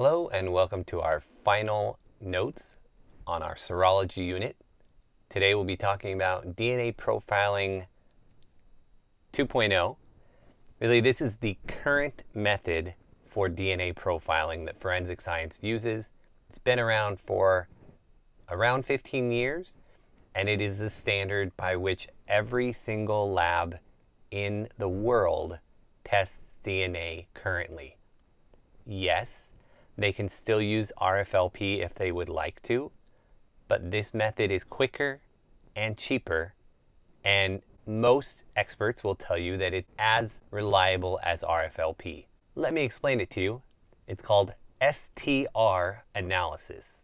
Hello and welcome to our final notes on our serology unit. Today we'll be talking about DNA profiling 2.0. Really, this is the current method for DNA profiling that forensic science uses. It's been around for around 15 years and it is the standard by which every single lab in the world tests DNA currently. Yes, they can still use RFLP if they would like to, but this method is quicker and cheaper, and most experts will tell you that it's as reliable as RFLP. Let me explain it to you. It's called STR analysis.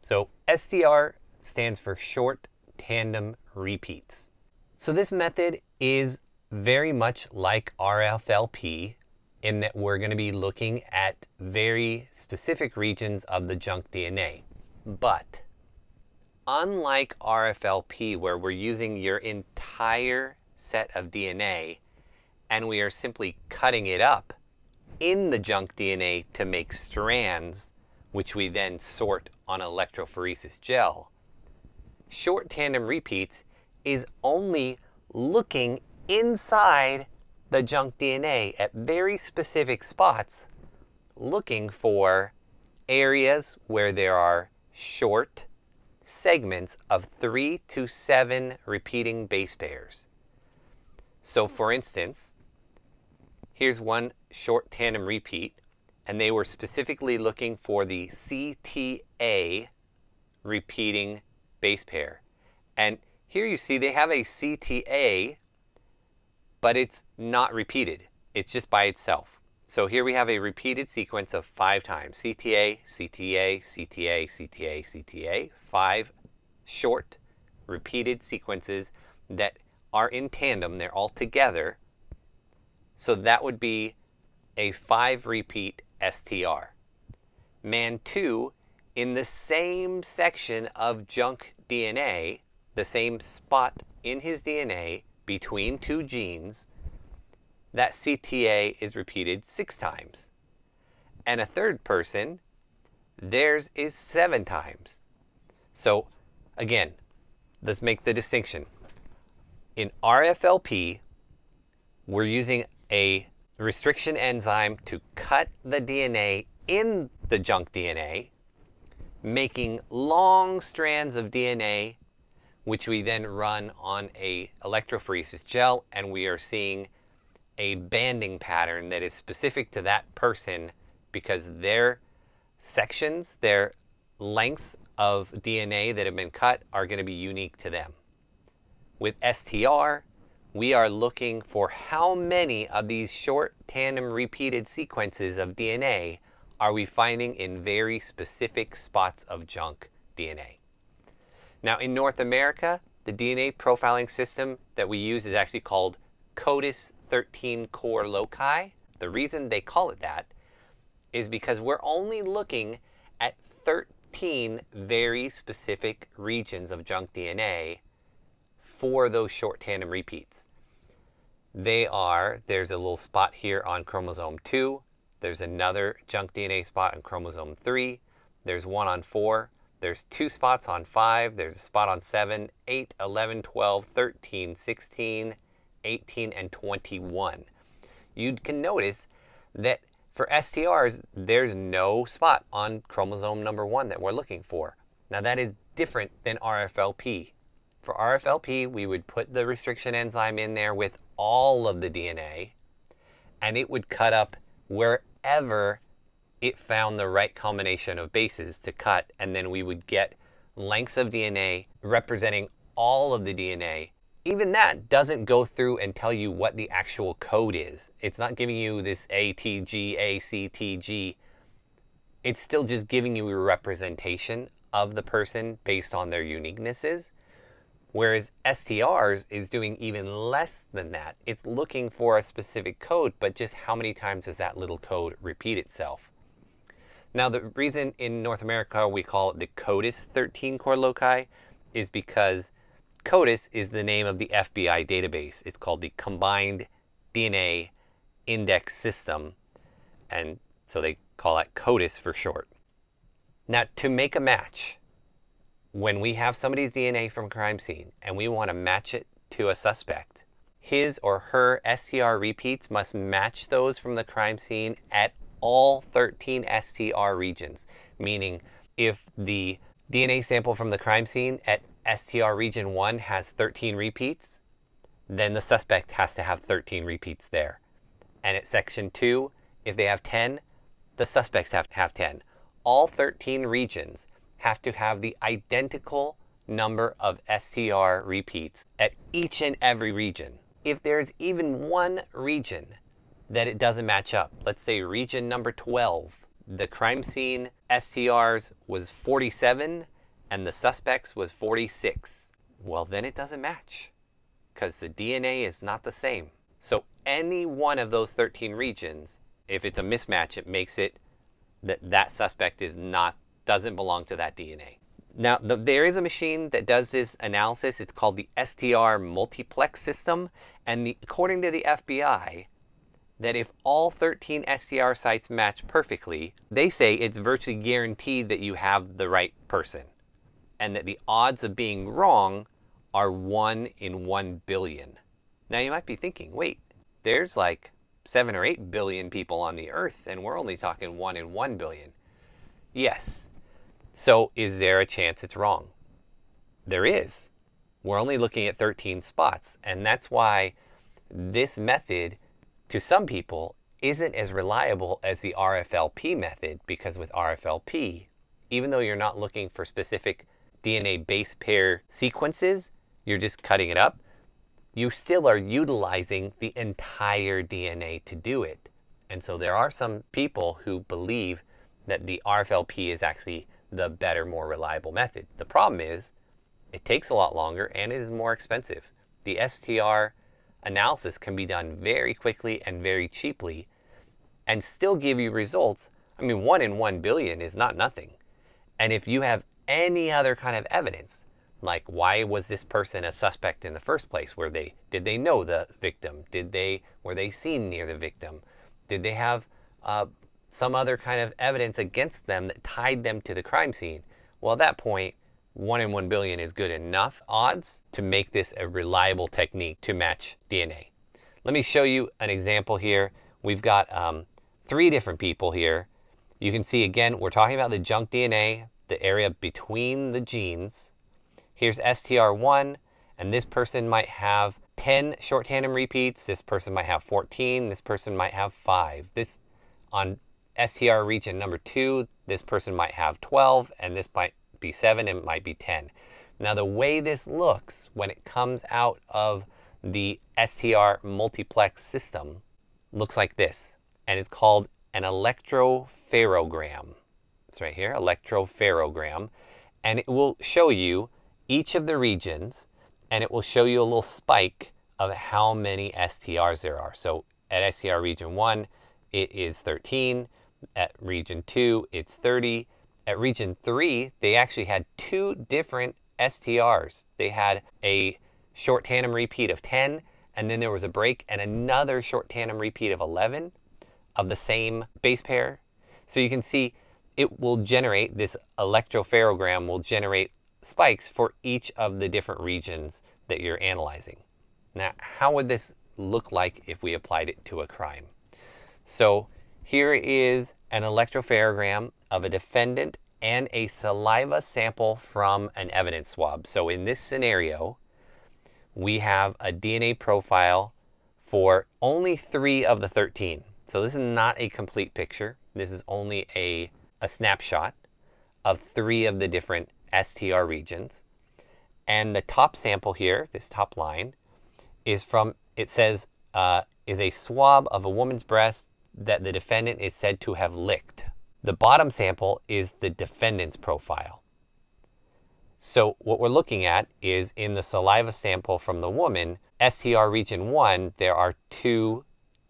So STR stands for short tandem repeats. So this method is very much like RFLP in that we're going to be looking at very specific regions of the junk DNA. But unlike RFLP, where we're using your entire set of DNA and we are simply cutting it up in the junk DNA to make strands, which we then sort on electrophoresis gel, short tandem repeats is only looking inside the junk DNA at very specific spots looking for areas where there are short segments of three to seven repeating base pairs. So for instance, here's one short tandem repeat, and they were specifically looking for the CTA repeating base pair. And here you see they have a CTA but it's not repeated. It's just by itself. So here we have a repeated sequence of five times CTA, CTA, CTA, CTA, CTA, five short repeated sequences that are in tandem, they're all together. So that would be a five repeat STR. Man 2 in the same section of junk DNA, the same spot in his DNA, between two genes, that CTA is repeated six times. And a third person, theirs is seven times. So again, let's make the distinction. In RFLP, we're using a restriction enzyme to cut the DNA in the junk DNA, making long strands of DNA which we then run on a electrophoresis gel, and we are seeing a banding pattern that is specific to that person because their sections, their lengths of DNA that have been cut are going to be unique to them. With STR, we are looking for how many of these short tandem repeated sequences of DNA are we finding in very specific spots of junk DNA. Now, in North America, the DNA profiling system that we use is actually called CODIS 13 core loci. The reason they call it that is because we're only looking at 13 very specific regions of junk DNA for those short tandem repeats. They are, there's a little spot here on chromosome 2, there's another junk DNA spot on chromosome 3, there's one on 4, there's two spots on 5, there's a spot on 7, 8, 11, 12, 13, 16, 18, and 21. You can notice that for STRs, there's no spot on chromosome number 1 that we're looking for. Now that is different than RFLP. For RFLP, we would put the restriction enzyme in there with all of the DNA, and it would cut up wherever it found the right combination of bases to cut, and then we would get lengths of DNA representing all of the DNA. Even that doesn't go through and tell you what the actual code is. It's not giving you this ATGACTG. It's still just giving you a representation of the person based on their uniquenesses. Whereas STRs is doing even less than that. It's looking for a specific code, but just how many times does that little code repeat itself? Now, the reason in North America we call it the CODIS 13 core loci is because CODIS is the name of the FBI database. It's called the Combined DNA Index System, and so they call it CODIS for short. Now, to make a match, when we have somebody's DNA from a crime scene and we want to match it to a suspect, his or her SCR repeats must match those from the crime scene at all 13 STR regions, meaning if the DNA sample from the crime scene at STR region 1 has 13 repeats, then the suspect has to have 13 repeats there. And at section 2, if they have 10, the suspects have to have 10. All 13 regions have to have the identical number of STR repeats at each and every region. If there's even one region that it doesn't match up. Let's say region number 12, the crime scene STRs was 47 and the suspects was 46. Well, then it doesn't match because the DNA is not the same. So any one of those 13 regions, if it's a mismatch, it makes it that that suspect is not doesn't belong to that DNA. Now, the, there is a machine that does this analysis. It's called the STR multiplex system, and the, according to the FBI, that if all 13 SDR sites match perfectly, they say it's virtually guaranteed that you have the right person and that the odds of being wrong are 1 in 1 billion. Now you might be thinking, wait, there's like 7 or 8 billion people on the earth and we're only talking 1 in 1 billion. Yes. So is there a chance it's wrong? There is. We're only looking at 13 spots and that's why this method to some people isn't as reliable as the RFLP method because with RFLP, even though you're not looking for specific DNA base pair sequences, you're just cutting it up, you still are utilizing the entire DNA to do it. And so there are some people who believe that the RFLP is actually the better, more reliable method. The problem is it takes a lot longer and is more expensive. The STR analysis can be done very quickly and very cheaply and still give you results. I mean, one in one billion is not nothing. And if you have any other kind of evidence, like why was this person a suspect in the first place? Were they did they know the victim? Did they were they seen near the victim? Did they have uh, some other kind of evidence against them that tied them to the crime scene? Well, at that point, one in one billion is good enough odds to make this a reliable technique to match DNA. Let me show you an example here. We've got um, three different people here. You can see again, we're talking about the junk DNA, the area between the genes. Here's STR1, and this person might have 10 short tandem repeats. This person might have 14. This person might have five. This on STR region number two, this person might have 12, and this might be 7, it might be 10. Now the way this looks when it comes out of the STR multiplex system looks like this and it's called an electropherogram. It's right here, electropherogram. And it will show you each of the regions and it will show you a little spike of how many STRs there are. So at STR region 1, it is 13. At region 2, it's 30. At region three, they actually had two different STRs. They had a short tandem repeat of 10, and then there was a break and another short tandem repeat of 11 of the same base pair. So you can see it will generate, this electropherogram will generate spikes for each of the different regions that you're analyzing. Now, how would this look like if we applied it to a crime? So here is an electropherogram of a defendant and a saliva sample from an evidence swab. So in this scenario, we have a DNA profile for only three of the 13. So this is not a complete picture. This is only a, a snapshot of three of the different STR regions. And the top sample here, this top line, is from, it says, uh, is a swab of a woman's breast that the defendant is said to have licked. The bottom sample is the defendant's profile. So what we're looking at is in the saliva sample from the woman, SCR region 1, there are two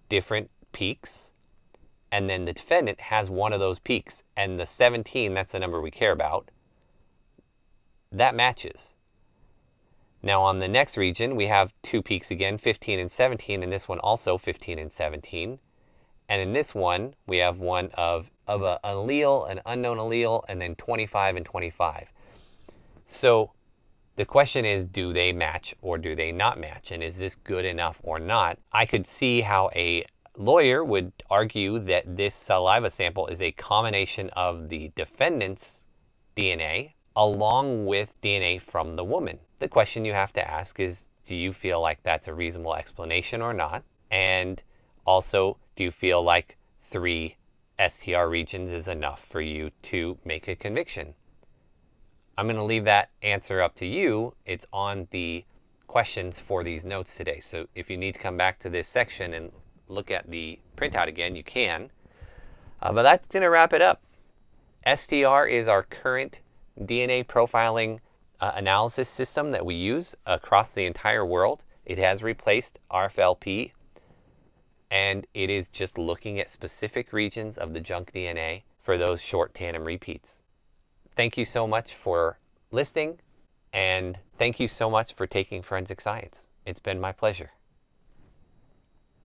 different peaks, and then the defendant has one of those peaks, and the 17, that's the number we care about, that matches. Now on the next region, we have two peaks again, 15 and 17, and this one also 15 and 17. And in this one, we have one of, of an allele, an unknown allele, and then 25 and 25. So the question is, do they match or do they not match? And is this good enough or not? I could see how a lawyer would argue that this saliva sample is a combination of the defendant's DNA along with DNA from the woman. The question you have to ask is, do you feel like that's a reasonable explanation or not? And also, do you feel like three STR regions is enough for you to make a conviction? I'm going to leave that answer up to you. It's on the questions for these notes today. So if you need to come back to this section and look at the printout again, you can. Uh, but that's going to wrap it up. STR is our current DNA profiling uh, analysis system that we use across the entire world. It has replaced RFLP and it is just looking at specific regions of the junk DNA for those short tandem repeats. Thank you so much for listening, and thank you so much for taking forensic science. It's been my pleasure.